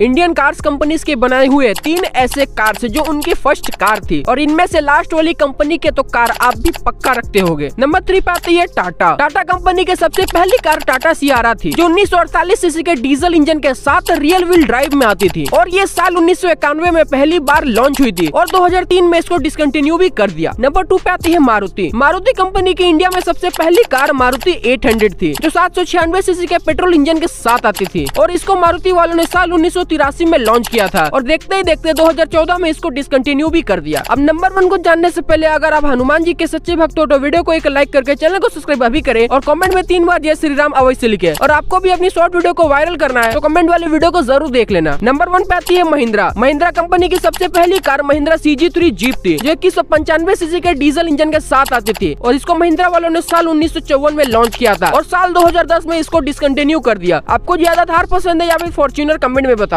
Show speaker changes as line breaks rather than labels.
Indian cars companies के बनाए हुए तीन ऐसे कार्स जो उनकी फर्स्ट कार थी और इनमें से लास्ट वाली कंपनी के तो कार आप भी पक्का रखते होंगे नंबर थ्री पे आती है टाटा टाटा कंपनी के सबसे पहली कार टाटा सियारा थी जो उन्नीस सीसी के डीजल इंजन के साथ रियल व्हील ड्राइव में आती थी और ये साल उन्नीस में पहली बार लॉन्च हुई थी और तीन में इसको डिसकंटिन्यू भी कर दिया नंबर टू पे आती है मारुति मारुति कंपनी की इंडिया में सबसे पहली कार मारुति हंड्रेड थी जो सात सीसी के पेट्रोल इंजन के साथ आती थी और इसको मारुति वालों ने साल उन्नीस तिरासी में लॉन्च किया था और देखते ही देखते 2014 में इसको डिसकंटिन्यू भी कर दिया अब नंबर वन को जानने ऐसी पहले अगर आप हनुमान जी के सच्चे भक्त हो तो वीडियो को एक लाइक करके चैनल को सब्सक्राइब अभी करे और कमेंट में तीन बार जय श्री राम अवश्य लिखे और आपको भी अपनी शॉर्ट वीडियो को वायरल करना है तो कमेंट वाले वीडियो को जरूर देख लेना नंबर वन पे आती है महिंद्रा महिंद्रा कंपनी की सबसे पहली कार महिंद्रा सी जीप थी जो इक्कीस सौ पंचानवे सीसी के डीजल इंजन के साथ आती थी और इसको महिंद्रा वालों ने साल उन्नीस में लॉन्च किया था और साल दस में इसको डिसकंटिन्यू कर दिया आपको ज्यादा थार पसंद है या फिर फॉर्च्यूनर कमेंट में बताओ